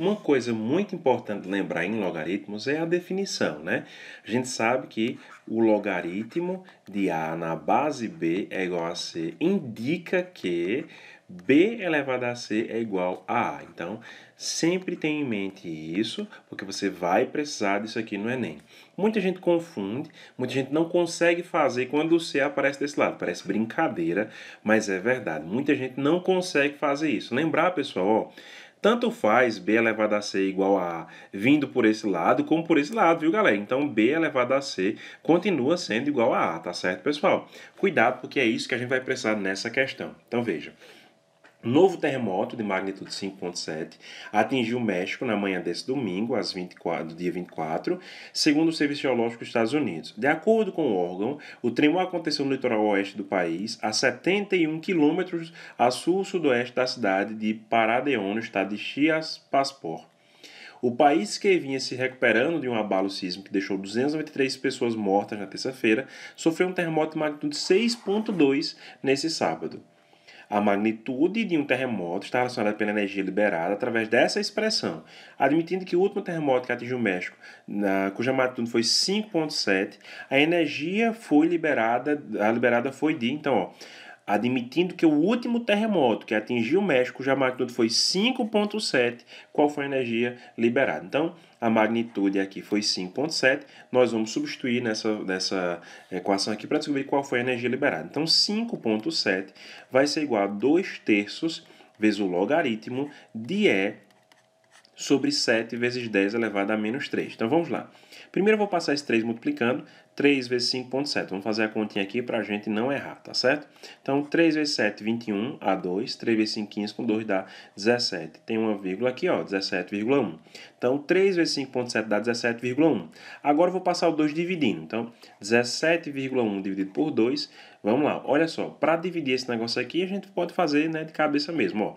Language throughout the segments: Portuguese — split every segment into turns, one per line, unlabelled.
Uma coisa muito importante lembrar em logaritmos é a definição, né? A gente sabe que o logaritmo de A na base B é igual a C indica que B elevado a C é igual a A. Então, sempre tenha em mente isso, porque você vai precisar disso aqui no Enem. Muita gente confunde, muita gente não consegue fazer quando o C aparece desse lado. Parece brincadeira, mas é verdade. Muita gente não consegue fazer isso. Lembrar, pessoal, ó, tanto faz b é elevado a c é igual a A vindo por esse lado, como por esse lado, viu, galera? Então, b é elevado a c continua sendo igual a A, tá certo, pessoal? Cuidado, porque é isso que a gente vai precisar nessa questão. Então, veja. Novo terremoto de magnitude 5.7 atingiu o México na manhã desse domingo, às 24, do dia 24, segundo o Serviço Geológico dos Estados Unidos. De acordo com o órgão, o tremor aconteceu no litoral oeste do país, a 71 quilômetros a sul-sudoeste da cidade de Paradeon, no estado de Chias Paspor. O país que vinha se recuperando de um abalo sísmico que deixou 293 pessoas mortas na terça-feira sofreu um terremoto de magnitude 6.2 nesse sábado. A magnitude de um terremoto está relacionada pela energia liberada através dessa expressão, admitindo que o último terremoto que atingiu o México, na, cuja magnitude foi 5.7, a energia foi liberada, a liberada foi de, então, ó, admitindo que o último terremoto que atingiu o México já a magnitude foi 5.7, qual foi a energia liberada. Então, a magnitude aqui foi 5.7, nós vamos substituir nessa, nessa equação aqui para descobrir qual foi a energia liberada. Então, 5.7 vai ser igual a 2 terços vezes o logaritmo de E sobre 7 vezes 10 elevado a menos 3. Então vamos lá. Primeiro eu vou passar esse 3 multiplicando, 3 vezes 5.7. Vamos fazer a continha aqui para a gente não errar, tá certo? Então 3 vezes 7, 21, a 2, 3 vezes 5, 15, com 2 dá 17. Tem uma vírgula aqui, ó, 17,1. Então 3 vezes 5.7 dá 17,1. Agora eu vou passar o 2 dividindo. Então 17,1 dividido por 2, vamos lá. Olha só, para dividir esse negócio aqui, a gente pode fazer né, de cabeça mesmo, ó.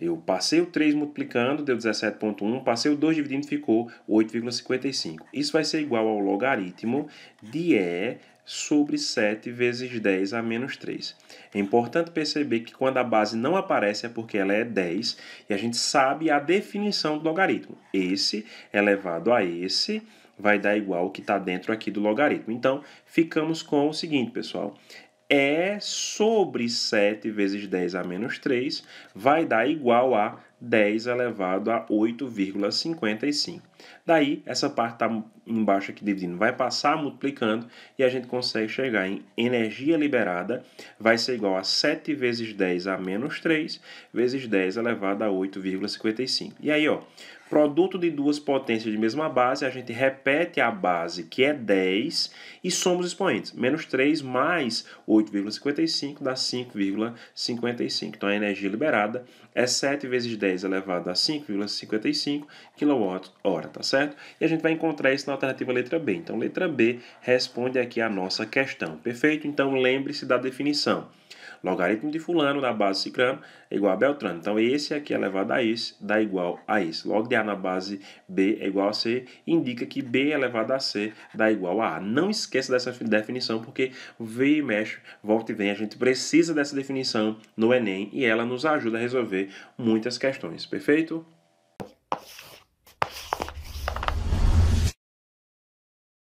Eu passei o 3 multiplicando, deu 17,1, passei o 2 dividindo, ficou 8,55. Isso vai ser igual ao logaritmo de E sobre 7 vezes 10 a menos 3. É importante perceber que quando a base não aparece é porque ela é 10 e a gente sabe a definição do logaritmo. Esse elevado a esse vai dar igual o que está dentro aqui do logaritmo. Então, ficamos com o seguinte, pessoal é sobre 7 vezes 10 a menos 3 vai dar igual a 10 elevado a 8,55. Daí, essa parte está embaixo aqui dividindo, vai passar multiplicando e a gente consegue chegar em energia liberada, vai ser igual a 7 vezes 10 a menos 3 vezes 10 elevado a 8,55. E aí, ó, Produto de duas potências de mesma base, a gente repete a base, que é 10, e somos expoentes. Menos 3 mais 8,55 dá 5,55. Então, a energia liberada é 7 vezes 10 elevado a 5,55 kWh, tá certo? E a gente vai encontrar isso na alternativa letra B. Então, letra B responde aqui a nossa questão, perfeito? Então, lembre-se da definição. Logaritmo de fulano na base ciclano é igual a beltrano. Então, esse aqui é elevado a esse dá igual a esse. Log de A na base B é igual a C, indica que B elevado a C dá igual a A. Não esqueça dessa definição, porque vê e mexe, volta e vem. A gente precisa dessa definição no Enem e ela nos ajuda a resolver muitas questões, perfeito?